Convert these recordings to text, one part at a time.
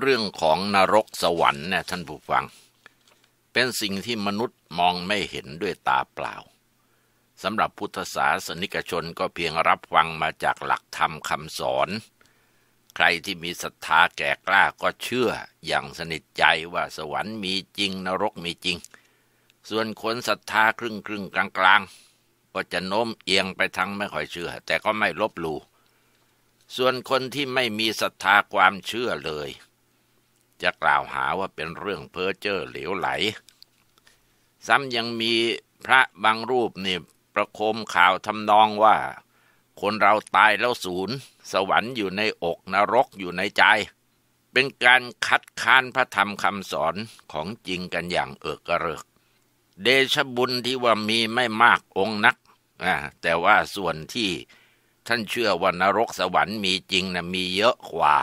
เรื่องของนรกสวรรค์นะท่านผู้ฟัง เป็นสิ่งที่มนุษย์มองไม่เห็นด้วยตาเปล่า สำหรับพุทธศาสนิกชนก็เพียงรับฟังมาจากหลักธรรมคำสอน ใครที่มีศรัทธาแก่กล้าก็เชื่ออย่างสนิทใจว่าสวรรค์มีจริง นรกมีจริง ส่วนคนศรัทธาครึ่งครึ่งกลางกลางก็จะโน้มเอียงไปทางไม่ค่อยเชื่อ แต่ก็ไม่ลบหลู่ส่วนคนที่ไม่มีศรัทธาความเชื่อเลยจะกล่าวหาว่าเป็นเรื่องเพ้อเจ้อเหลวไหล ซ้ำยังมีพระบางรูปนี่ประคมข่าวทำนองว่า คนเราตายแล้วศูนย์สวรรค์อยู่ในอกนรกอยู่ในใจ เป็นการคัดค้านพระธรรมคำสอนของจริงกันอย่างเอิกกระเริก เดชบุญที่ว่ามีไม่มากองนักแต่ว่าส่วนที่ท่านเชื่อว่านรกสวรรค์มีจริงนะมีเยอะกว่า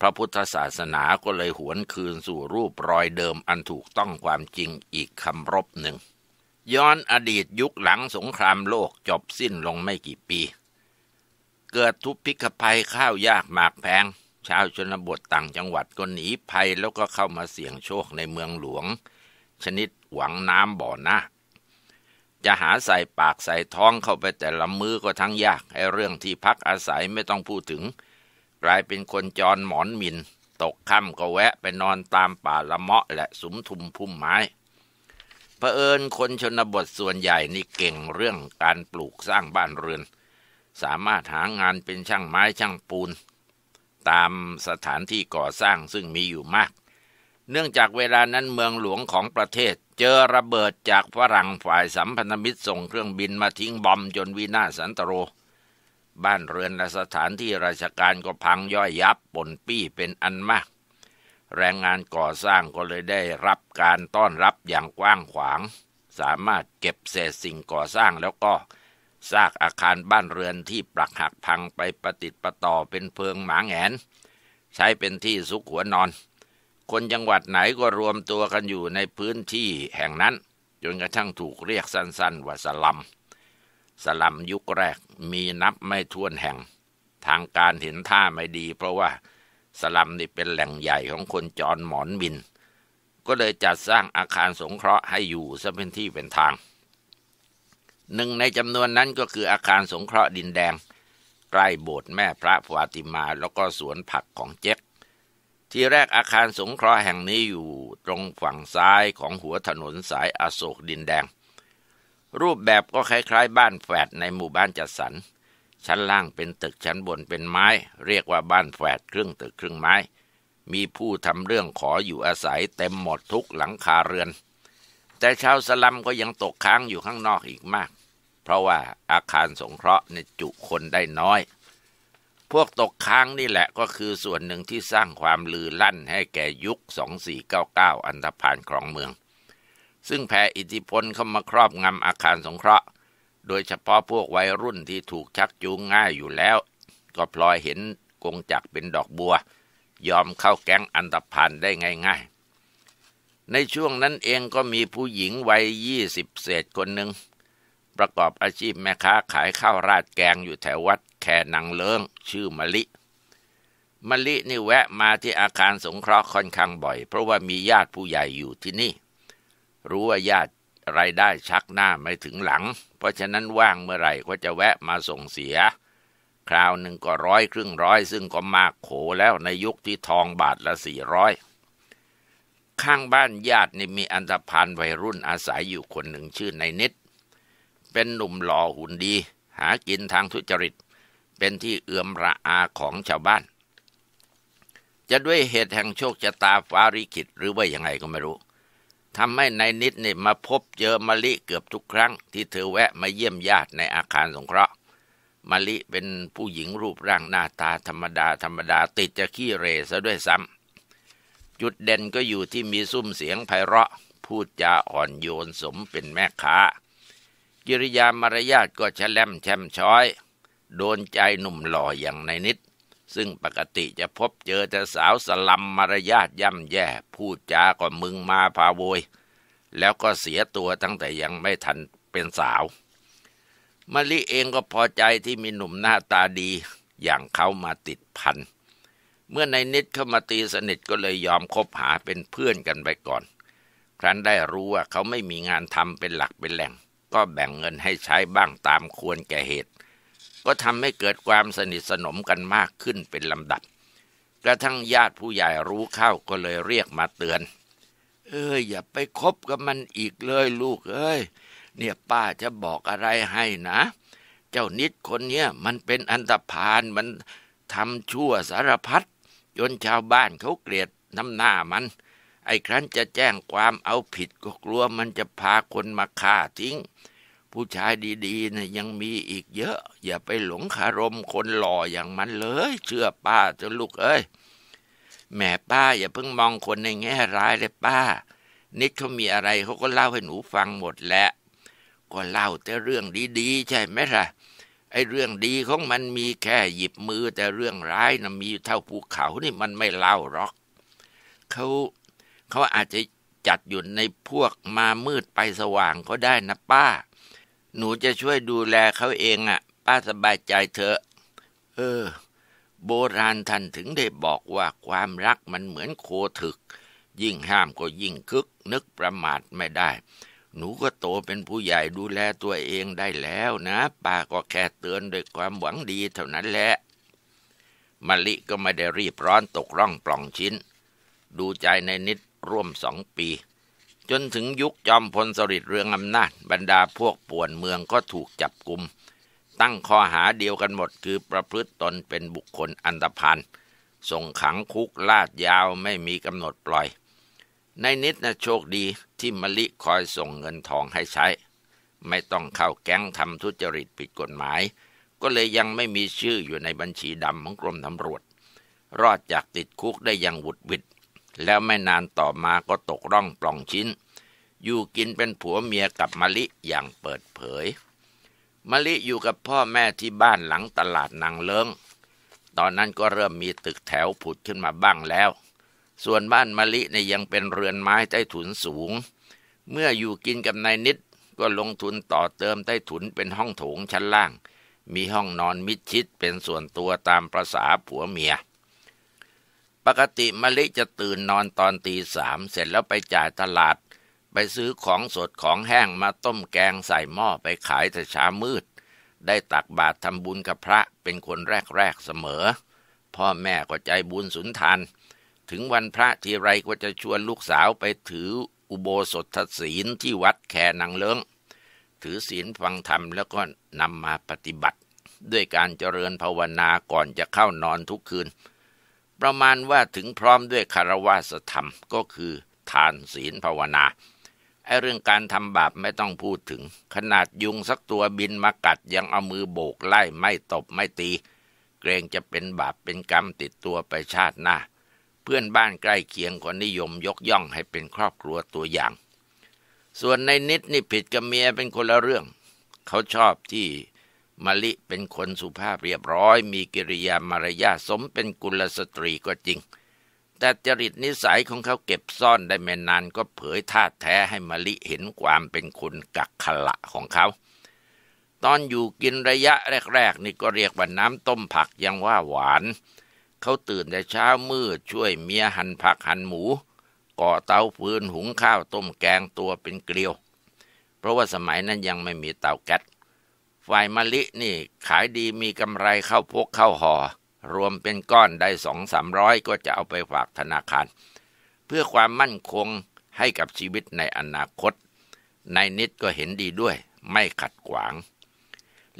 พระพุทธศาสนาก็เลยหวนคืนสู่รูปรอยเดิมอันถูกต้องความจริงอีกคำรบหนึ่ง ย้อนอดีตยุคหลังสงครามโลกจบสิ้นลงไม่กี่ปี เกิดทุพพิกภัยข้าวยากหมากแพง ชาวชนบทต่างจังหวัดก็หนีภัยแล้วก็เข้ามาเสี่ยงโชคในเมืองหลวง ชนิดหวังน้ำบ่อหน้า จะหาใส่ปากใส่ท้องเข้าไปแต่ละมือก็ทั้งยากไอ้เรื่องที่พักอาศัยไม่ต้องพูดถึงกลายเป็นคนจรหมอนมิน ตกค่ำก็แวะไปนอนตามป่าละเมาะและสุมทุมพุ่มไม้เผอิญคนชนบทส่วนใหญ่นี่เก่งเรื่องการปลูกสร้างบ้านเรือน สามารถหางานเป็นช่างไม้ช่างปูนตามสถานที่ก่อสร้างซึ่งมีอยู่มาก เนื่องจากเวลานั้นเมืองหลวงของประเทศเจอระเบิดจากฝรั่งฝ่ายสัมพันธมิตรส่งเครื่องบินมาทิ้งบอมจนวินาสันตโรบ้านเรือนและสถานที่ราชการก็พังย่อยยับปนปี้เป็นอันมาก แรงงานก่อสร้างก็เลยได้รับการต้อนรับอย่างกว้างขวาง สามารถเก็บเศษสิ่งก่อสร้างแล้วก็ซากอาคารบ้านเรือนที่ปรักหักพังไปประติดประต่อเป็นเพิงหมางแหนใช้เป็นที่ซุกหัวนอน คนจังหวัดไหนก็รวมตัวกันอยู่ในพื้นที่แห่งนั้นจนกระทั่งถูกเรียกสั้น ๆว่าสลัมสลัมยุคแรกมีนับไม่ถ้วนแห่ง ทางการเห็นท่าไม่ดี เพราะว่าสลัมนี่เป็นแหล่งใหญ่ของคนจรหมอนบิน ก็เลยจัดสร้างอาคารสงเคราะห์ให้อยู่ซะเป็นที่เป็นทาง หนึ่งในจำนวนนั้นก็คืออาคารสงเคราะห์ดินแดง ใกล้โบสถ์แม่พระฟาติมาแล้วก็สวนผักของเจ๊กที่แรกอาคารสงเคราะห์แห่งนี้อยู่ตรงฝั่งซ้ายของหัวถนนสายอโศกดินแดงรูปแบบก็คล้ายๆ บ้านแฝดในหมู่บ้านจัดสรรชั้นล่างเป็นตึกชั้นบนเป็นไม้เรียกว่าบ้านแฝดครึ่งตึกครึ่งไม้ มีผู้ทำเรื่องขออยู่อาศัยเต็มหมดทุกหลังคาเรือน แต่ชาวสลัมก็ยังตกค้างอยู่ข้างนอกอีกมาก เพราะว่าอาคารสงเคราะห์ในจุคนได้น้อย พวกตกค้างนี่แหละก็คือส่วนหนึ่งที่สร้างความลือลั่นให้แก่ยุค 2499 อันธพาลครองเมืองซึ่งแผ่อิทธิพลเข้ามาครอบงำอาคารสงเคราะห์ โดยเฉพาะพวกวัยรุ่นที่ถูกชักจูงง่ายอยู่แล้ว ก็พลอยเห็นกงจักเป็นดอกบัว ยอมเข้าแก๊งอันตพันได้ง่าย ๆ ในช่วงนั้นเองก็มีผู้หญิงวัยยี่สิบเศษคนหนึ่ง ประกอบอาชีพแม่ค้าขายข้าวราดแกงอยู่แถววัดแค่นังเลิง ชื่อมะลิ มะลินี่แวะมาที่อาคารสงเคราะห์ค่อนข้างบ่อย เพราะว่ามีญาติผู้ใหญ่อยู่ที่นี่รู้ว่าญาติรายได้ชักหน้าไม่ถึงหลัง เพราะฉะนั้นว่างเมื่อไหร่ก็จะแวะมาส่งเสีย คราวหนึ่งก็ร้อยครึ่งร้อยซึ่งก็มากโขแล้วในยุคที่ทองบาทละสี่ร้อย ข้างบ้านญาตินี่มีอันธพาลวัยรุ่นอาศัยอยู่คนหนึ่งชื่อในนิด เป็นหนุ่มหล่อหุ่นดี หากินทางทุจริต เป็นที่เอื้อมระอาของชาวบ้าน จะด้วยเหตุแห่งโชคชะตาฟ้าริขิตหรือว่ายังไงก็ไม่รู้ทำให้นายนิดเนี่ยมาพบเจอมะลิเกือบทุกครั้งที่เธอแวะมาเยี่ยมญาติในอาคารสงเคราะห์มะลิเป็นผู้หญิงรูปร่างหน้าตาธรรมดาธรรมดาติดจะขี้เรซะด้วยซ้ำจุดเด่นก็อยู่ที่มีซุ้มเสียงไพเราะพูดจาอ่อนโยนสมเป็นแม่ค้ากิริยามารยาทก็ชะแลมแช่มช้อย โดนใจหนุ่มหล่ออย่างในนิดซึ่งปกติจะพบเจอแต่สาวสลัมมารยาทย่ำแย่พูดจาก็มึงมาพาโวย แล้วก็เสียตัวตั้งแต่ยังไม่ทันเป็นสาว มะลิเองก็พอใจที่มีหนุ่มหน้าตาดีอย่างเขามาติดพัน เมื่อในนิดเข้ามาตีสนิทก็เลยยอมคบหาเป็นเพื่อนกันไปก่อน ครั้นได้รู้ว่าเขาไม่มีงานทำเป็นหลักเป็นแหล่ง ก็แบ่งเงินให้ใช้บ้างตามควรแก่เหตุก็ทำให้เกิดความสนิทสนมกันมากขึ้นเป็นลำดับ กระทั่งญาติผู้ใหญ่รู้เข้าก็เลยเรียกมาเตือน เอ้ย อย่าไปคบกับมันอีกเลยลูกเอ้ยเนี่ยป้าจะบอกอะไรให้นะ เจ้านิดคนเนี้ยมันเป็นอันตรพานมันทำชั่วสารพัดจนชาวบ้านเขาเกลียดน้ำหน้ามัน ไอ้ครั้นจะแจ้งความเอาผิดก็กลัวมันจะพาคนมาฆ่าทิ้งผู้ชายดีๆนะยังมีอีกเยอะ อย่าไปหลงคารมคนหล่ออย่างมันเลย เชื่อป้าจนลูกเอ้ย แม่ป้า อย่าเพิ่งมองคนในแง่ร้ายเลยป้า นิดเขามีอะไรเขาก็เล่าให้หนูฟังหมดแหละก็เล่าแต่เรื่องดี ๆ ใช่ไหมล่ะ ไอ้ เรื่องดีของมันมีแค่หยิบมือแต่เรื่องร้ายน่ะมีเท่าภูเขานี่มันไม่เล่าหรอก เขาเขาอาจจะจัดอยู่ในพวกมามืดไปสว่างก็ได้นะป้าหนูจะช่วยดูแลเขาเองอะ่ะ ป้าสบายใจเถอะเออ โบราณท่านถึงได้บอกว่าความรักมันเหมือนโคถึก ยิ่งห้ามก็ยิ่งคึกนึกประมาทไม่ได้ หนูก็โตเป็นผู้ใหญ่ดูแลตัวเองได้แล้วนะป้าก็แค่เตือนด้วยความหวังดีเท่านั้นแหละมะลิก็ไม่ได้รีบร้อนตกร่องปล่องชิ้น ดูใจในนิดร่วมสองปีจนถึงยุคจอมพลสฤษดิ์เรืองอำนาจ บรรดาพวกป่วนเมืองก็ถูกจับกลุ่มตั้งข้อหาเดียวกันหมดคือประพฤติตนเป็นบุคคลอันตรพันส่งขังคุกลาดยาวไม่มีกำหนดปล่อย ในนิดนะโชคดีที่มะลิคอยส่งเงินทองให้ใช้ ไม่ต้องเข้าแก๊งทำทุจริตผิดกฎหมาย ก็เลยยังไม่มีชื่ออยู่ในบัญชีดำของกรมตำรวจ รอดจากติดคุกได้อย่างหวุดหวิดแล้วไม่นานต่อมาก็ตกร่องปล่องชิ้น อยู่กินเป็นผัวเมียกับมะลิอย่างเปิดเผยมะลิอยู่กับพ่อแม่ที่บ้านหลังตลาดนางเลิงตอนนั้นก็เริ่มมีตึกแถวผุดขึ้นมาบ้างแล้ว ส่วนบ้านมะลิเนี่ยยังเป็นเรือนไม้ใต้ถุนสูง เมื่ออยู่กินกับนายนิดก็ลงทุนต่อเติมใต้ถุนเป็นห้องโถงชั้นล่าง มีห้องนอนมิดชิดเป็นส่วนตัวตามประษาผัวเมียปกติมะลิจะตื่นนอนตอนตีสามเสร็จแล้วไปจ่ายตลาด ไปซื้อของสดของแห้งมาต้มแกงใส่หม้อไปขายแต่ช้ามืด ได้ตักบาตรทำบุญกับพระเป็นคนแรกๆเสมอ พ่อแม่ก็ใจบุญสุนทาน ถึงวันพระทีไรก็จะชวนลูกสาวไปถืออุโบสถศีลที่วัดแคนางเลิงถือศีลฟังธรรมแล้วก็นำมาปฏิบัติ ด้วยการเจริญภาวนาก่อนจะเข้านอนทุกคืนประมาณว่าถึงพร้อมด้วยคารวะธรรมก็คือ ทานศีลภาวนาไอเรื่องการทำบาปไม่ต้องพูดถึง ขนาดยุงสักตัวบินมากัดยังเอามือโบกไล่ไม่ตบไม่ตีเกรงจะเป็นบาปเป็นกรรมติดตัวไปชาติหน้า เพื่อนบ้านใกล้เคียงก็นิยมยกย่องให้เป็นครอบครัวตัวอย่าง ส่วนในนิดนี่ผิดกับเมียเป็นคนละเรื่องเขาชอบที่มะลิเป็นคนสุภาพเรียบร้อย มีกิริยามารยาสมเป็นกุลสตรีก็จริง แต่จริตนิสัยของเขาเก็บซ่อนได้ไม่นานก็เผยท่าแท้ให้มะลิเห็นความเป็นคนกักขละของเขา ตอนอยู่กินระยะแรกๆ นี่ก็เรียกว่าน้ำต้มผักยังว่าหวาน เขาตื่นแต่เช้ามืดช่วยเมียหั่นผักหั่นหมู ก่อเตาฟืนหุงข้าวต้มแกงตัวเป็นเกลียว เพราะว่าสมัยนั้นยังไม่มีเตาแก๊สฝ่ายมะลินี่ขายดีมีกำไรเข้าพกเข้าหอรวมเป็นก้อนได้สองสามร้อยก็จะเอาไปฝากธนาคาร เพื่อความมั่นคงให้กับชีวิตในอนาคตนายนิดก็เห็นดีด้วยไม่ขัดขวาง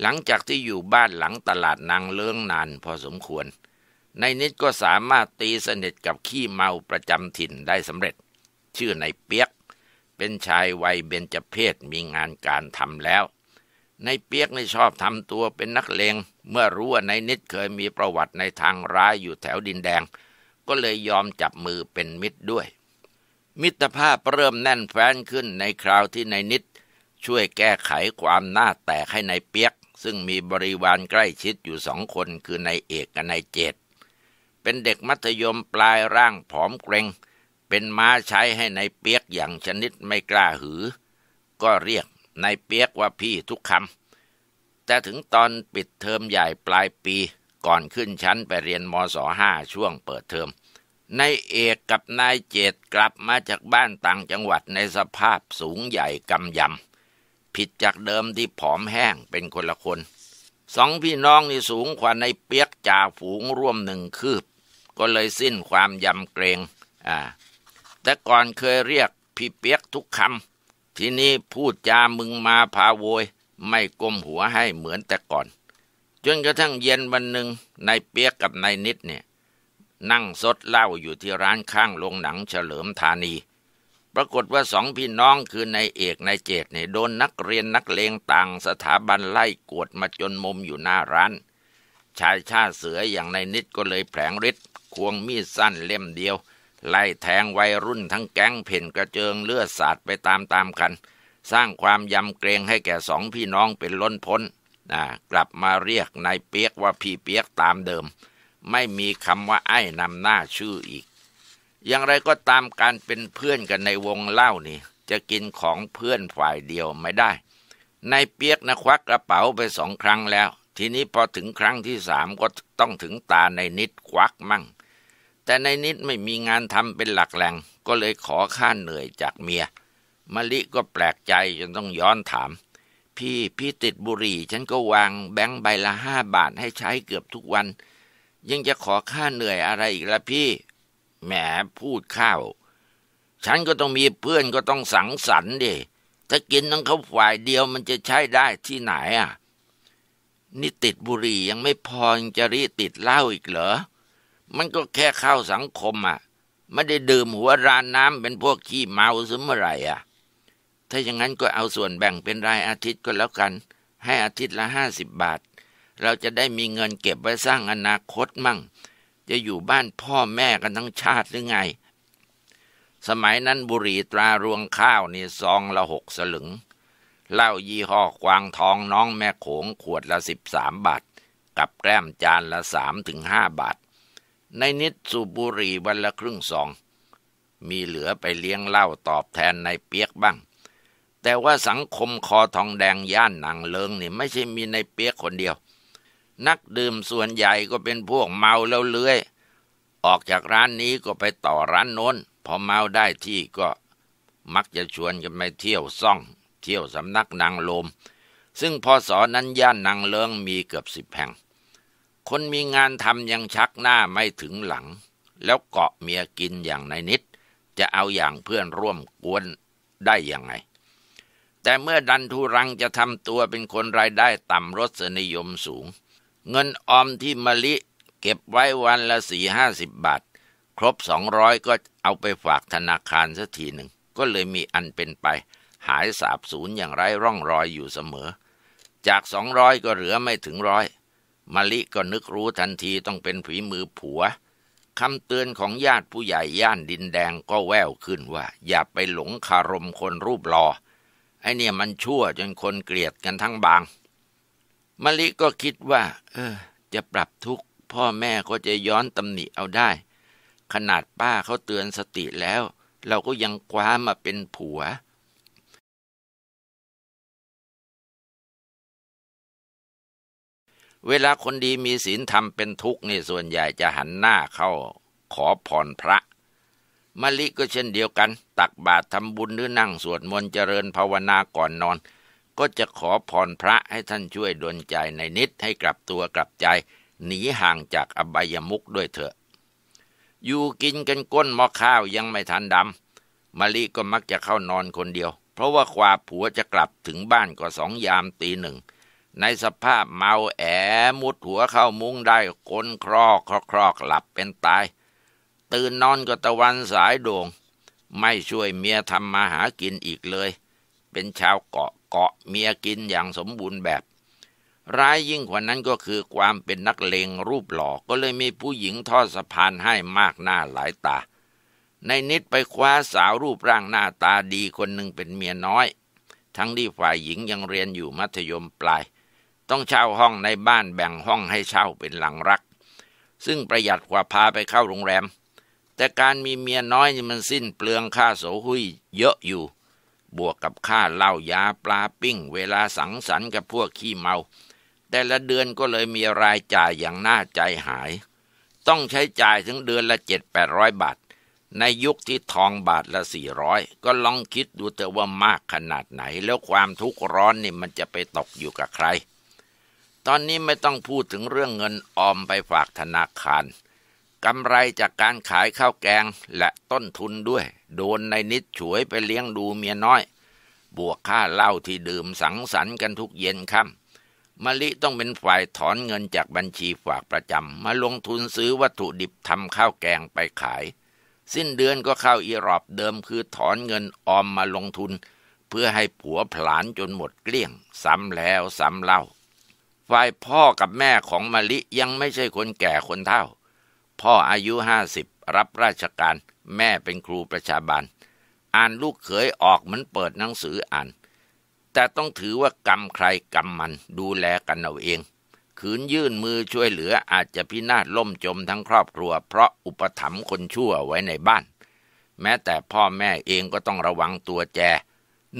หลังจากที่อยู่บ้านหลังตลาดนางเลื้งนานพอสมควรนายนิดก็สามารถตีสนิทกับขี้เมาประจำถิ่นได้สำเร็จ ชื่อนายเปียกเป็นชายวัยเบญจเพศมีงานการทำแล้วในเปียกในชอบทำตัวเป็นนักเลงเมื่อรู้ว่าในนิดเคยมีประวัติในทางร้ายอยู่แถวดินแดง ก็เลยยอมจับมือเป็นมิตรด้วย มิตรภาพเริ่มแน่นแฟ้นขึ้นในคราวที่ในนิดช่วยแก้ไขความหน้าแตกให้ในเปียกซึ่งมีบริวารใกล้ชิดอยู่สองคนคือนายเอกกับนายเจดเป็นเด็กมัธยมปลายร่างผอมเกรง เป็นม้าใช้ให้ในเปียกอย่างชนิดไม่กล้าหือ ก็เรียกนายเปียกว่าพี่ทุกคำ แต่ถึงตอนปิดเทอมใหญ่ปลายปี ก่อนขึ้นชั้นไปเรียนมศห้าช่วงเปิดเทอม นายเอกกับนายเจตกลับมาจากบ้านต่างจังหวัดในสภาพสูงใหญ่กำยำผิดจากเดิมที่ผอมแห้งเป็นคนละคน สองพี่น้องนี่สูงกว่านายเปียกจ่าฝูงร่วมหนึ่งคืบ ก็เลยสิ้นความยำเกรงอ่าแต่ก่อนเคยเรียกพี่เปียกทุกคำทีนี้พูดจามึงมาพาโวยไม่ก้มหัวให้เหมือนแต่ก่อนจนกระทั่งเย็นวันหนึ่งนายเปียกกับนายนิดเนี่ยนั่งซดเหล้าอยู่ที่ร้านข้างโรงหนังเฉลิมธานี ปรากฏว่าสองพี่น้องคือนายเอกนายเจตเนี่ยโดนนักเรียนนักเลงต่างสถาบันไล่กวดมาจนมุมอยู่หน้าร้าน ชายชาติเสืออย่างนายนิดก็เลยแผลงฤทธิ์ควงมีดสั้นเล่มเดียวไล่แทงวัยรุ่นทั้งแก๊งเพ่นกระเจิงเลือดสาดไปตามตามกัน สร้างความยำเกรงให้แก่สองพี่น้องเป็นล้นพ้นนะกลับมาเรียกนายเปียกว่าพี่เปียกตามเดิม ไม่มีคำว่าไอ้นำหน้าชื่ออีก อย่างไรก็ตามการเป็นเพื่อนกันในวงเล่านี่จะกินของเพื่อนฝ่ายเดียวไม่ได้นายเปียกนะควักกระเป๋าไปสองครั้งแล้ว ทีนี้พอถึงครั้งที่สามก็ต้องถึงตาในนิดควักมั่งแต่ในนิดไม่มีงานทำเป็นหลักแหล่งก็เลยขอค่าเหนื่อยจากเมียมะลิก็แปลกใจจนต้องย้อนถาม พี่พี่ติดบุหรี่ ฉันก็วางแบงค์ใบละห้าบาทให้ใช้เกือบทุกวัน ยังจะขอค่าเหนื่อยอะไรอีกละพี่ แหมพูดข้าวฉันก็ต้องมีเพื่อนก็ต้องสังสรรค์ดิถ้ากินต้้งเขาฝ่ายเดียวมันจะใช้ได้ที่ไหนอ่ะนี่ติดบุหรี่ยังไม่พอจะรีติดเหล้าอีกเหรอมันก็แค่เข้าสังคมอ่ะ ไม่ได้ดื่มหัวรานน้ำเป็นพวกขี้เมาซะเมื่อไหร่อ่ะ ถ้าอย่างนั้นก็เอาส่วนแบ่งเป็นรายอาทิตย์ก็แล้วกัน ให้อาทิตย์ละห้าสิบบาท เราจะได้มีเงินเก็บไว้สร้างอนาคตมั่ง จะอยู่บ้านพ่อแม่กันทั้งชาติหรือไง สมัยนั้นบุรีตรารวงข้าวนี่ซองละหกสลึง เหล้ายี่ห้อกวางทองน้องแม่โขงขวดละสิบสามบาท กับแกล้มจานละสามถึงห้าบาทในนิดสูบบุหรี่วันละครึ่งสอง มีเหลือไปเลี้ยงเหล้าตอบแทนในเปียกบ้าง แต่ว่าสังคมคอทองแดงย่านหนังเลิงนี่ ไม่ใช่มีในเปียกคนเดียว นักดื่มส่วนใหญ่ก็เป็นพวกเมาแล้วเลื้อยออกจากร้านนี้ก็ไปต่อร้านโน้น พอเมาได้ที่ก็ มักจะชวนกันไปเที่ยวซ่อง เที่ยวสำนักนางลม ซึ่งพอสอนั้นย่านนางเลิงมีเกือบสิบแห่งคนมีงานทำยังชักหน้าไม่ถึงหลัง แล้วเกาะเมียกินอย่างในนิดจะเอาอย่างเพื่อนร่วมกวนได้ยังไง แต่เมื่อดันทุรังจะทำตัวเป็นคนรายได้ต่ำรสนิยมสูง เงินออมที่มลิเก็บไว้วันละสี่ห้าสิบบาท ครบสองร้อยก็เอาไปฝากธนาคารสักทีหนึ่ง ก็เลยมีอันเป็นไปหายสาบสูญอย่างไร้ร่องรอยอยู่เสมอ จากสองร้อยก็เหลือไม่ถึงร้อยมะลิก็นึกรู้ทันทีต้องเป็นผีมือผัวคำเตือนของญาติผู้ใหญ่ย่านดินแดงก็แววขึ้นว่า อย่าไปหลงคารมคนรูปหลอไอเนี่ยมันชั่วจนคนเกลียดกันทั้งบางมะลิก็คิดว่า เออ จะปรับทุกข์ พ่อแม่ก็จะย้อนตำหนิเอาได้ ขนาดป้าเขาเตือนสติแล้ว เราก็ยังคว้ามาเป็นผัวเวลาคนดีมีศีลธรรมเป็นทุกข์นี่ส่วนใหญ่จะหันหน้าเข้าขอพรพระมะลิก็เช่นเดียวกัน ตักบาตรทำบุญหรือนั่ง สวดมนต์เจริญภาวนาก่อนนอน ก็จะขอพรพระให้ท่านช่วยดลใจในนิดให้กลับตัวกลับใจ หนีห่างจากอบายมุกด้วยเถอะ อยู่กินกันก้นหม้อข้าวยังไม่ทันดำมะลิก็มักจะเข้านอนคนเดียว เพราะว่ากว่าผัวจะกลับถึงบ้านก็สองยามตีหนึ่งในสภาพเมาแอมุดหัวเข้ามุ้งได้กลนครอกครอกหลับเป็นตาย ตื่นนอนก็ตะวันสายดวงไม่ช่วยเมียทำมาหากินอีกเลย เป็นชาวเกาะเกาะเมียกินอย่างสมบูรณ์แบบ ร้ายยิ่งกว่านั้นก็คือความเป็นนักเลงรูปหล่อก็เลยมีผู้หญิงทอดสะพานให้มากหน้าหลายตา ในนิดไปคว้าสาวรูปร่างหน้าตาดีคนหนึ่งเป็นเมียน้อย ทั้งที่ฝ่ายหญิงยังเรียนอยู่มัธยมปลายต้องเช่าห้องในบ้านแบ่งห้องให้เช่าเป็นหลังรัก ซึ่งประหยัดกว่าพาไปเข้าโรงแรม แต่การมีเมียน้อยมันสิ้นเปลืองค่าโสหุยเยอะอยู่ บวกกับค่าเหล้ายาปลาปิ้ง เวลาสังสรรค์กับพวกขี้เมา แต่ละเดือนก็เลยมีรายจ่ายอย่างน่าใจหาย ต้องใช้จ่ายถึงเดือนละเจ็ดแปดร้อยบาท ในยุคที่ทองบาทละสี่ร้อยก็ลองคิดดูเถอะว่ามากขนาดไหน แล้วความทุกข์ร้อนนี่มันจะไปตกอยู่กับใครตอนนี้ไม่ต้องพูดถึงเรื่องเงินออมไปฝากธนาคาร กำไรจากการขายข้าวแกงและต้นทุนด้วย โดนในนิดฉวยไปเลี้ยงดูเมียน้อย บวกค่าเหล้าที่ดื่มสังสรรค์กันทุกเย็นค่ำมะลิต้องเป็นฝ่ายถอนเงินจากบัญชีฝากประจำมาลงทุนซื้อวัตถุดิบทำข้าวแกงไปขาย สิ้นเดือนก็เข้าอีรอบเดิมคือถอนเงินออมมาลงทุน เพื่อให้ผัวผลานจนหมดเกลี้ยงซ้ำแล้วซ้ำเล่าฝ่ายพ่อกับแม่ของมะลิยังไม่ใช่คนแก่คนเฒ่า พ่ออายุห้าสิบรับราชการแม่เป็นครูประชาบาล อ่านลูกเขยออกเหมือนเปิดหนังสืออ่าน แต่ต้องถือว่ากรรมใครกรรมมันดูแลกันเอาเองขืนยื่นมือช่วยเหลืออาจจะพินาศล่มจมทั้งครอบครัวเพราะอุปถัมภ์คนชั่วไว้ในบ้าน แม้แต่พ่อแม่เองก็ต้องระวังตัวแจ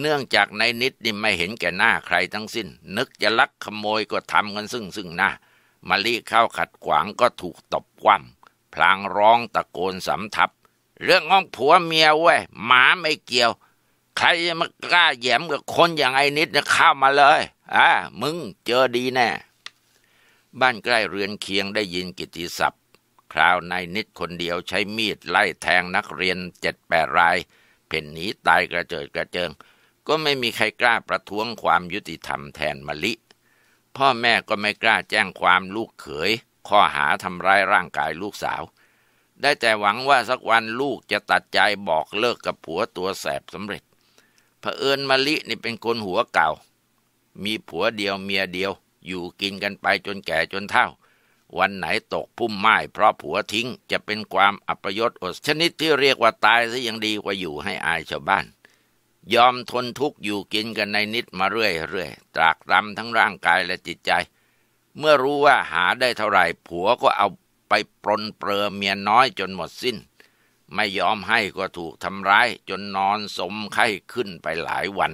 เนื่องจากในนิดนี่ไม่เห็นแก่หน้าใครทั้งสิ้น นึกจะลักขโมยก็ทำกันซึ่งซึ่งหน้ามาลีเข้าขัดขวางก็ถูกตบคว่ำพลางร้องตะโกนสำทับ เรื่องของผัวเมียเว้ยหมาไม่เกี่ยว ใครจะมากล้าแย้มกับคนอย่างไอ้นิดนะเข้ามาเลยอ่ามึงเจอดีแน่ บ้านใกล้เรือนเคียงได้ยินกิติศัพท์ คราวนายนิดคนเดียวใช้มีดไล่แทงนักเรียนเจ็ดแปดรายเพ่นหนีตายกระเจิดกระเจิงก็ไม่มีใครกล้าประท้วงความยุติธรรมแทนมะลิ พ่อแม่ก็ไม่กล้าแจ้งความลูกเขย ข้อหาทำร้ายร่างกายลูกสาว ได้แต่หวังว่าสักวันลูกจะตัดใจบอกเลิกกับผัวตัวแสบสำเร็จเผอิญมะลินี่เป็นคนหัวเก่า มีผัวเดียวเมียเดียว อยู่กินกันไปจนแก่จนเฒ่า วันไหนตกพุ่มไม้เพราะผัวทิ้งจะเป็นความอัปยศอด ชนิดที่เรียกว่าตายซะยังดีกว่าอยู่ให้อายชาวบ้านยอมทนทุกข์อยู่กินกันในนิดมาเรื่อยๆ ตรากตรำทั้งร่างกายและจิตใจ เมื่อรู้ว่าหาได้เท่าไหร่ผัวก็เอาไปปรนเปลือเมียน้อยจนหมดสิ้น ไม่ยอมให้ก็ถูกทำร้ายจนนอนสมไข้ขึ้นไปหลายวัน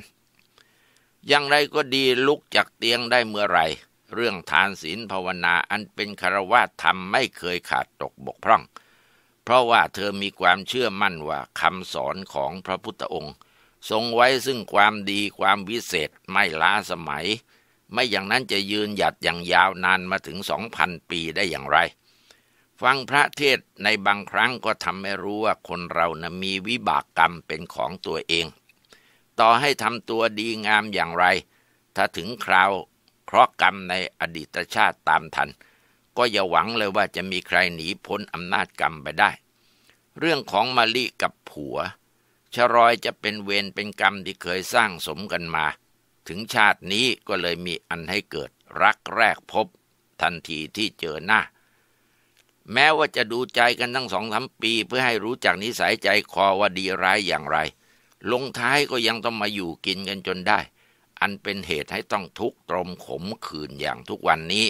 อย่างไรก็ดีลุกจากเตียงได้เมื่อไหร่เรื่องทานศีลภาวนาอันเป็นคารวะธรรมไม่เคยขาดตกบกพร่อง เพราะว่าเธอมีความเชื่อมั่นว่าคำสอนของพระพุทธองค์ทรงไว้ซึ่งความดีความวิเศษไม่ล้าสมัย ไม่อย่างนั้นจะยืนหยัดอย่างยาวนานมาถึงสองพันปีได้อย่างไร ฟังพระเทศในบางครั้งก็ทำให้รู้ว่าคนเรานะมีวิบากกรรมเป็นของตัวเอง ต่อให้ทำตัวดีงามอย่างไรถ้าถึงคราวเคราะห์กรรมในอดีตชาติตามทัน ก็อย่าหวังเลยว่าจะมีใครหนีพ้นอำนาจกรรมไปได้ เรื่องของมาลิกับผัวชรอยจะเป็นเวรเป็นกรรมที่เคยสร้างสมกันมา ถึงชาตินี้ก็เลยมีอันให้เกิดรักแรกพบ ทันทีที่เจอหน้า แม้ว่าจะดูใจกันทั้งสองสามปี เพื่อให้รู้จักนิสัยใจคอว่าดีร้ายอย่างไร ลงท้ายก็ยังต้องมาอยู่กินกันจนได้ อันเป็นเหตุให้ต้องทุกตรมขมขื่นอย่างทุกวันนี้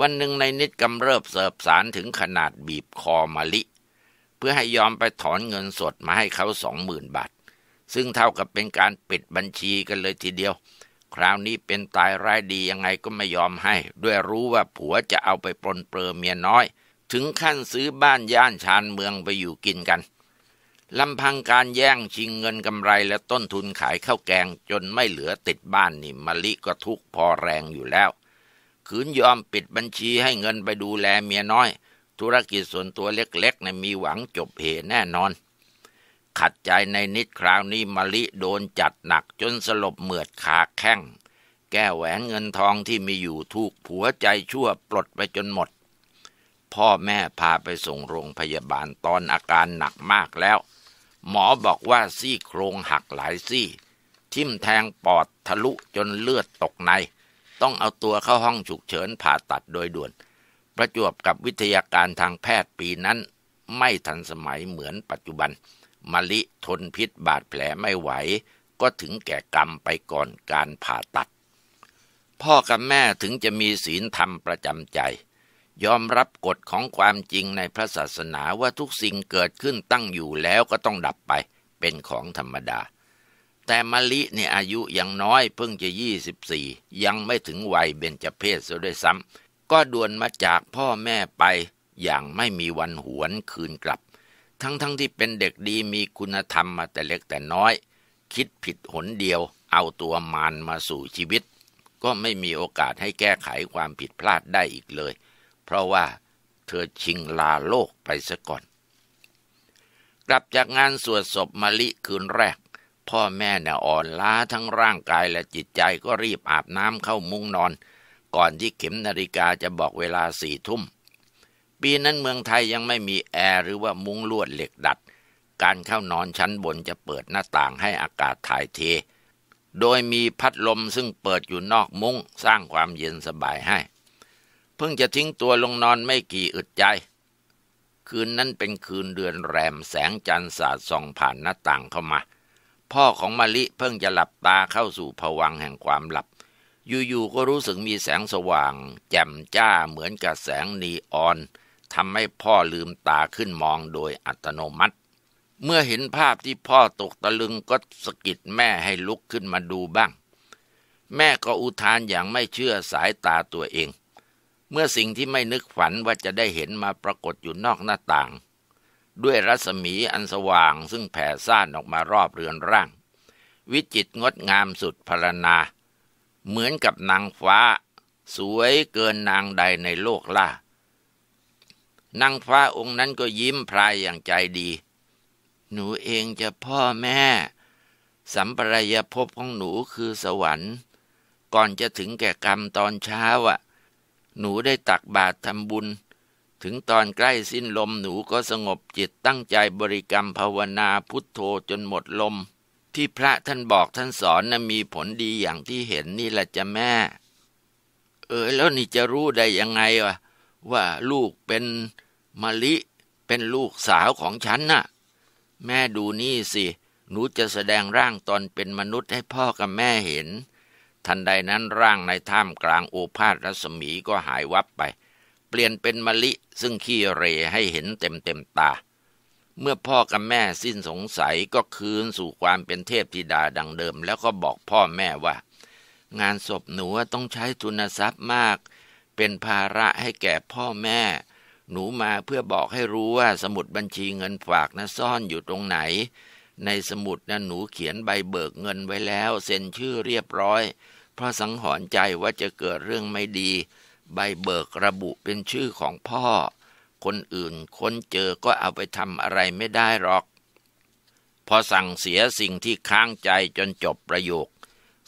วันหนึ่งในนิดกำเริบเสบสารถึงขนาดบีบคอมาลิเพื่อให้ยอมไปถอนเงินสดมาให้เขาสองหมื่นบาท ซึ่งเท่ากับเป็นการปิดบัญชีกันเลยทีเดียว คราวนี้เป็นตายร้ายดียังไงก็ไม่ยอมให้ ด้วยรู้ว่าผัวจะเอาไปปลนเปลือเมียน้อย ถึงขั้นซื้อบ้านย่านชานเมืองไปอยู่กินกันลำพังการแย่งชิงเงินกำไรและต้นทุนขายข้าวแกง จนไม่เหลือติดบ้านนี่มาลิก็ทุกพอแรงอยู่แล้วคืนยอมปิดบัญชีให้เงินไปดูแลเมียน้อยธุรกิจส่วนตัวเล็กๆนะมีหวังจบเหแน่นอน ขัดใจในนิดคราวนี้มาลิโดนจัดหนักจนสลบเหมือดขาแข้งแก้แหวนเงินทองที่มีอยู่ถูก ผัวใจชั่วปลดไปจนหมด พ่อแม่พาไปส่งโรงพยาบาลตอนอาการหนักมากแล้ว หมอบอกว่าซี่โครงหักหลายซี่ ทิ่มแทงปอดทะลุจนเลือดตกใน ต้องเอาตัวเข้าห้องฉุกเฉินผ่าตัดโดยด่วนประจวบกับวิทยาการทางแพทย์ปีนั้นไม่ทันสมัยเหมือนปัจจุบันมะลิทนพิษบาดแผลไม่ไหว ก็ถึงแก่กรรมไปก่อนการผ่าตัด พ่อกับแม่ถึงจะมีศีลธรรมประจำใจ ยอมรับกฎของความจริงในพระศาสนาว่าทุกสิ่งเกิดขึ้นตั้งอยู่แล้วก็ต้องดับไป เป็นของธรรมดา แต่มะลิเนี่ยอายุยังน้อยเพิ่งจะ24ยังไม่ถึงวัยเบญจเพศซะด้วยซ้ำก็ด่วนมาจากพ่อแม่ไปอย่างไม่มีวันหวนคืนกลับ ทั้งๆทที่เป็นเด็กดีมีคุณธรรมมาแต่เล็กแต่น้อย คิดผิดหนเดียวเอาตัวมารมาสู่ชีวิต ก็ไม่มีโอกาสให้แก้ไขความผิดพลาดได้อีกเลย เพราะว่าเธอชิงลาโลกไปซะก่อน กลับจากงานสวดศพมะลิคืนแรก พ่อแม่เน่ยอ่อนล้าทั้งร่างกายและจิตใจก็รีบอาบน้ำเข้ามุ้งนอนก่อนที่เข็มนาฬิกาจะบอกเวลาสี่ทุ่ม ปีนั้นเมืองไทยยังไม่มีแอร์หรือว่ามุ้งลวดเหล็กดัด การเข้านอนชั้นบนจะเปิดหน้าต่างให้อากาศถ่ายเท โดยมีพัดลมซึ่งเปิดอยู่นอกมุง้งสร้างความเย็นสบายให้ เพิ่งจะทิ้งตัวลงนอนไม่กี่อึดใจ คืนนั้นเป็นคืนเดือนแรมแสงจันทร์สาดส่องผ่านหน้าต่างเข้ามา พ่อของมะลิเพิ่งจะหลับตาเข้าสู่ผวังแห่งความหลับอยู่ๆ ก็รู้สึกมีแสงสว่าง แจ่มจ้าเหมือนกับแสงนีออนทำให้พ่อลืมตาขึ้นมองโดยอัตโนมัติ เมื่อเห็นภาพที่พ่อตกตะลึงก็สะกิดแม่ให้ลุกขึ้นมาดูบ้าง แม่ก็อุทานอย่างไม่เชื่อสายตาตัวเอง เมื่อสิ่งที่ไม่นึกฝันว่าจะได้เห็นมาปรากฏอยู่นอกหน้าต่าง ด้วยรัศมีอันสว่างซึ่งแผ่ซ่านออกมารอบเรือนร่าง วิจิตงดงามสุดพรรณนาเหมือนกับนางฟ้า สวยเกินนางใดในโลกล่านางฟ้าองค์นั้นก็ยิ้มพรายอย่างใจดี หนูเองจะพ่อแม่ สัมปรายภพของหนูคือสวรรค์ ก่อนจะถึงแก่กรรมตอนเช้าอ่ะ หนูได้ตักบาตรทำบุญ ถึงตอนใกล้สิ้นลมหนูก็สงบจิตตั้งใจบริกรรมภาวนาพุทโธจนหมดลมที่พระท่านบอกท่านสอนนะมีผลดีอย่างที่เห็นนี่แหละจ้ะแม่ เออแล้วนี่จะรู้ได้ยังไงวะว่าลูกเป็นมะลิ เป็นลูกสาวของฉันนะ่ะ แม่ดูนี่สิ หนูจะแสดงร่างตอนเป็นมนุษย์ให้พ่อกับแม่เห็น ทันใดนั้นร่างในถ้ำกลางโอภาสรัศมีก็หายวับไป เปลี่ยนเป็นมะลิซึ่งขี้เรให้เห็นเต็มเต็มตาเมื่อพ่อกับแม่สิ้นสงสัยก็คืนสู่ความเป็นเทพธิดาดังเดิมแล้วก็บอกพ่อแม่ว่า งานศพหนูต้องใช้ทุนทรัพย์มาก เป็นภาระให้แก่พ่อแม่ หนูมาเพื่อบอกให้รู้ว่าสมุดบัญชีเงินฝากนะซ่อนอยู่ตรงไหน ในสมุดนะหนูเขียนใบเบิกเงินไว้แล้วเซ็นชื่อเรียบร้อย เพราะสังหรณ์ใจว่าจะเกิดเรื่องไม่ดี ใบเบิกระบุเป็นชื่อของพ่อคนอื่นค้นเจอก็เอาไปทำอะไรไม่ได้หรอก พอสั่งเสียสิ่งที่ค้างใจจนจบประโยค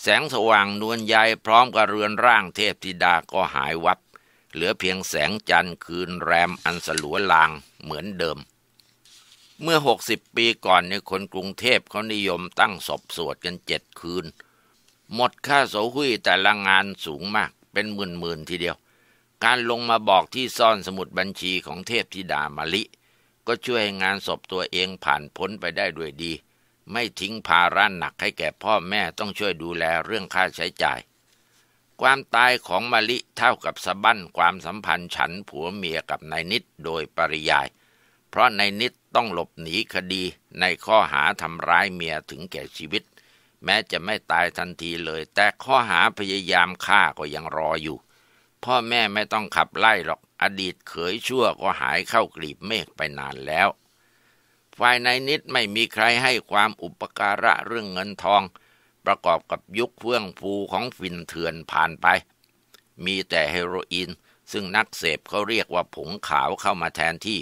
แสงสว่างนวลใยพร้อมกับเรือนร่างเทพธิดาก็หายวับ เหลือเพียงแสงจันทร์คืนแรมอันสลัวลางเหมือนเดิม เมื่อ60ปีก่อนในคนกรุงเทพเขานิยมตั้งศพสวดกันเจ็ดคืน หมดค่าโสหุยแต่ละงานสูงมากเป็นหมื่นๆทีเดียวการลงมาบอกที่ซ่อนสมุดบัญชีของเทพธิดามาลิ ก็ช่วยให้งานศพตัวเองผ่านพ้นไปได้ด้วยดี ไม่ทิ้งภาระหนักให้แก่พ่อแม่ต้องช่วยดูแลเรื่องค่าใช้จ่าย ความตายของมาลิเท่ากับสะบั้นความสัมพันธ์ฉันผัวเมียกับนายนิดโดยปริยาย เพราะนายนิดต้องหลบหนีคดีในข้อหาทำร้ายเมียถึงแก่ชีวิต แม้จะไม่ตายทันทีเลย แต่ข้อหาพยายามฆ่าก็ยังรออยู่พ่อแม่ไม่ต้องขับไล่หรอก อดีตเขยชั่วก็หายเข้ากลีบเมฆไปนานแล้วฝ่ายนายนิดไม่มีใครให้ความอุปการะเรื่องเงินทอง ประกอบกับยุคเฟื่องฟูของฟินเถื่อนผ่านไป มีแต่เฮโรอีนซึ่งนักเสพเขาเรียกว่าผงขาวเข้ามาแทนที่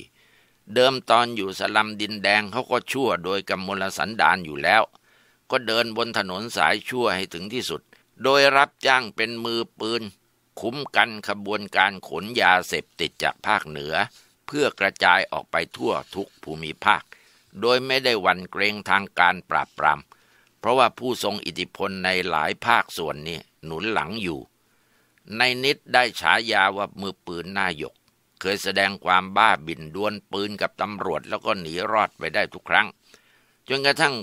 เดิมตอนอยู่สลัมดินแดงเขาก็ชั่วโดยกำมลสันดานอยู่แล้ว ก็เดินบนถนนสายชั่วให้ถึงที่สุด โดยรับจ้างเป็นมือปืนคุ้มกันขบวนการขนยาเสพติดจากภาคเหนือ เพื่อกระจายออกไปทั่วทุกภูมิภาค โดยไม่ได้วันเกรงทางการปราบปรามเพราะว่าผู้ทรงอิทธิพลในหลายภาคส่วนนี้ หนุนหลังอยู่ ในนิดได้ฉายาว่ามือปืนหน้าหยก เคยแสดงความบ้าบินดวลปืนกับตำรวจแล้วก็หนีรอดไปได้ทุกครั้งจนกระทั่ง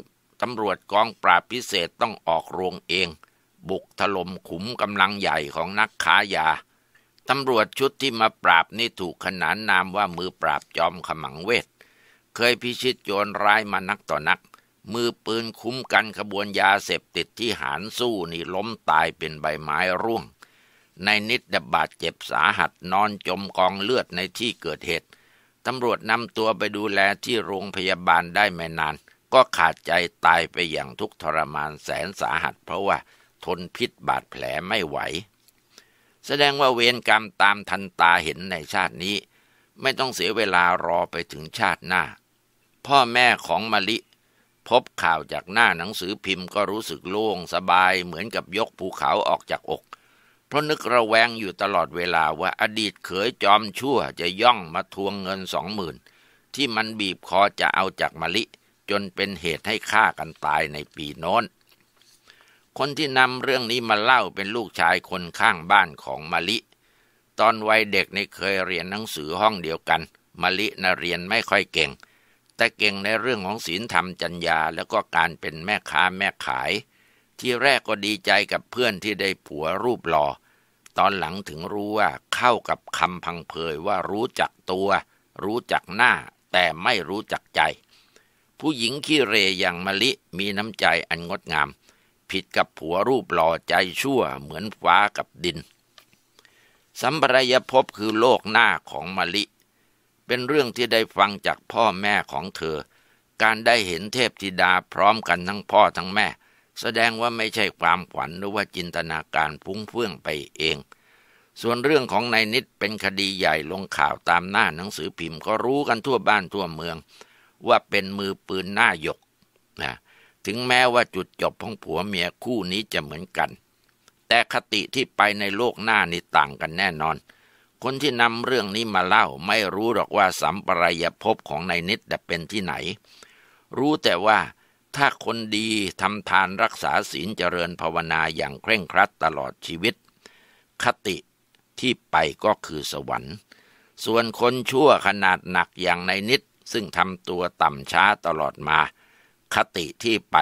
ตำรวจกองปราบพิเศษต้องออกโรงเองบุกถล่มขุมกำลังใหญ่ของนักขายา ตำรวจชุดที่มาปราบนี่ถูกขนานนามว่ามือปราบจอมขมังเวท เคยพิชิตโจรร้ายมานักต่อนัก มือปืนคุ้มกันขบวนยาเสพติดที่หารสู้นี่ล้มตายเป็นใบไม้ร่วง ในนิดดบาดเจ็บสาหัสนอนจมกองเลือดในที่เกิดเหตุ ตำรวจนำตัวไปดูแลที่โรงพยาบาลได้ไม่นาน ก็ขาดใจตายไปอย่างทุกทรมานแสนสาหัสเพราะว่าทนพิษบาดแผลไม่ไหว แสดงว่าเวรกรรมตามทันตาเห็นในชาตินี้ ไม่ต้องเสียเวลารอไปถึงชาติหน้า พ่อแม่ของมะลิ พบข่าวจากหน้าหนังสือพิมพ์ก็รู้สึกโล่ง สบายเหมือนกับยกภูเขาออกจากอก เพราะนึกระแวงอยู่ตลอดเวลาว่าอดีตเขยจอมชั่วจะย่องมาทวงเงินสองหมื่นที่มันบีบคอจะเอาจากมะลิ จนเป็นเหตุให้ฆ่ากันตายในปีโน้นคนที่นำเรื่องนี้มาเล่าเป็นลูกชายคนข้างบ้านของมะลิ ตอนวัยเด็กนี่เคยเรียนหนังสือห้องเดียวกันมะลินะเรียนไม่ค่อยเก่ง แต่เก่งในเรื่องของศีลธรรมจัญญาแล้วก็การเป็นแม่ค้าแม่ขาย ที่แรกก็ดีใจกับเพื่อนที่ได้ผัวรูปหลอ่อตอนหลังถึงรู้ว่าเข้ากับคำพังเพยว่ารู้จักตัว รู้จักหน้า แต่ไม่รู้จักใจ ผู้หญิงขี้เรอย่างมะลิมีน้ำใจอันงดงามผิดกับผัวรูปหล่อใจชั่วเหมือนฟ้ากับดิน สัมปรายภพคือโลกหน้าของมะลิ เป็นเรื่องที่ได้ฟังจากพ่อแม่ของเธอ การได้เห็นเทพธิดาพร้อมกันทั้งพ่อทั้งแม่ แสดงว่าไม่ใช่ความขวัญหรือว่าจินตนาการพุ่งเฟื่องไปเอง ส่วนเรื่องของนายนิดเป็นคดีใหญ่ลงข่าวตามหน้าหนังสือพิมพ์ก็รู้กันทั่วบ้านทั่วเมือง ว่าเป็นมือปืนหน้าหยกถึงแม้ว่าจุดจบของผัวเมียคู่นี้จะเหมือนกัน แต่คติที่ไปในโลกหน้านี่ต่างกันแน่นอน คนที่นำเรื่องนี้มาเล่าไม่รู้หรอกว่าสัมปรายภพของนายนิดเป็นที่ไหน รู้แต่ว่าถ้าคนดีทำทานรักษาศีลเจริญภาวนาอย่างเคร่งครัดตลอดชีวิต คติที่ไปก็คือสวรรค์ ส่วนคนชั่วขนาดหนักอย่างนายนิด ซึ่งทำตัวต่ำช้าตลอดมาคติที่ไป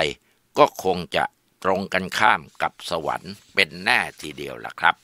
ก็คงจะตรงกันข้ามกับสวรรค์เป็นแน่ทีเดียวล่ะครับ